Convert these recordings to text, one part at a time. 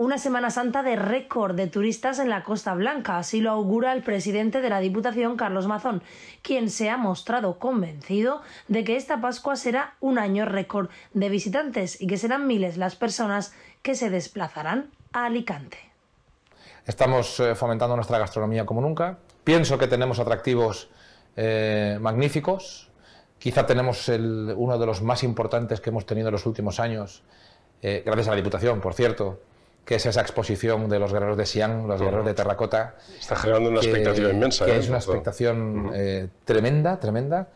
una Semana Santa de récord de turistas en la Costa Blanca, así lo augura el presidente de la Diputación, Carlos Mazón, quien se ha mostrado convencido de que esta Pascua será un año récord de visitantes y que serán miles las personas que se desplazarán a Alicante. Estamos eh, fomentando nuestra gastronomía como nunca. Pienso que tenemos atractivos eh, magníficos. Quizá tenemos uno de los más importantes que hemos tenido en los últimos años, eh, gracias a la Diputación, por cierto, que es esa exposición de los guerreros de Siam, los guerreros de terracota. Está generando una expectativa inmensa. Que ¿eh? es una expectación eh, tremenda, tremenda.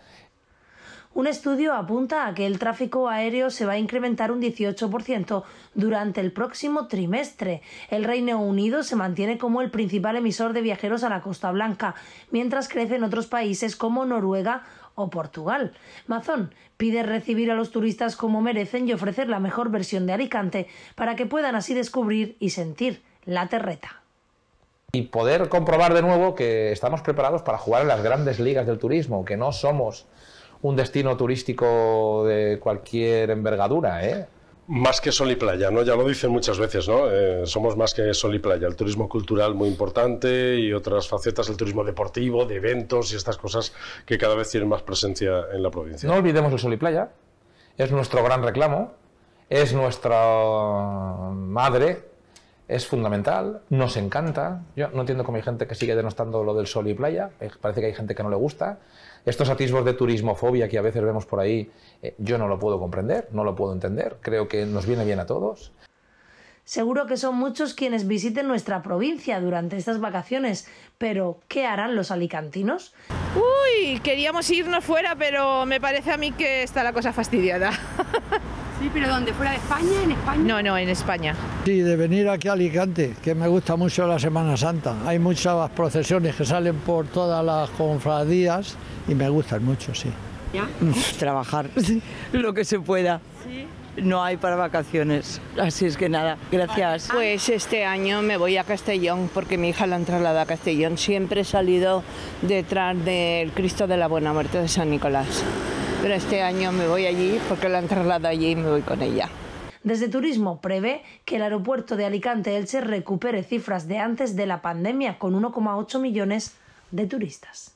Un estudio apunta a que el tráfico aéreo se va a incrementar un 18% durante el próximo trimestre. El Reino Unido se mantiene como el principal emisor de viajeros a la Costa Blanca, mientras crecen otros países como Noruega o Portugal. Mazón pide recibir a los turistas como merecen y ofrecer la mejor versión de Alicante para que puedan así descubrir y sentir la terreta y poder comprobar de nuevo que estamos preparados para jugar en las grandes ligas del turismo, que no somos un destino turístico de cualquier envergadura. ¿eh? más que sol y playa, ¿no? Ya lo dicen muchas veces, ¿no? Eh, somos más que sol y playa. El turismo cultural muy importante y otras facetas, el turismo deportivo, de eventos y estas cosas que cada vez tienen más presencia en la provincia. No olvidemos el sol y playa. Es nuestro gran reclamo. Es nuestra madre es fundamental, nos encanta. Yo no entiendo cómo hay gente que sigue denostando lo del sol y playa, eh, parece que hay gente que no le gusta. Estos atisbos de turismofobia que a veces vemos por ahí, eh, yo no lo puedo comprender, no lo puedo entender, creo que nos viene bien a todos. Seguro que son muchos quienes visiten nuestra provincia durante estas vacaciones, pero ¿qué harán los alicantinos? Uy, queríamos irnos fuera, pero me parece a mí que está la cosa fastidiada. Sí, pero ¿dónde? ¿Fuera de España? ¿En España? No, no, en España. Sí, de venir aquí a Alicante, que me gusta mucho la Semana Santa. Hay muchas procesiones que salen por todas las confradías y me gustan mucho, sí. ¿Ya? Trabajar lo que se pueda. Sí no hay para vacaciones. Así es que nada, gracias. Ah, ah. Pues este año me voy a Castellón porque mi hija la han trasladado a Castellón. Siempre he salido detrás del Cristo de la Buena Muerte de San Nicolás. Pero este año me voy allí porque la han trasladado allí y me voy con ella. Desde Turismo prevé que el aeropuerto de Alicante-Elche recupere cifras de antes de la pandemia con 1,8 millones de turistas.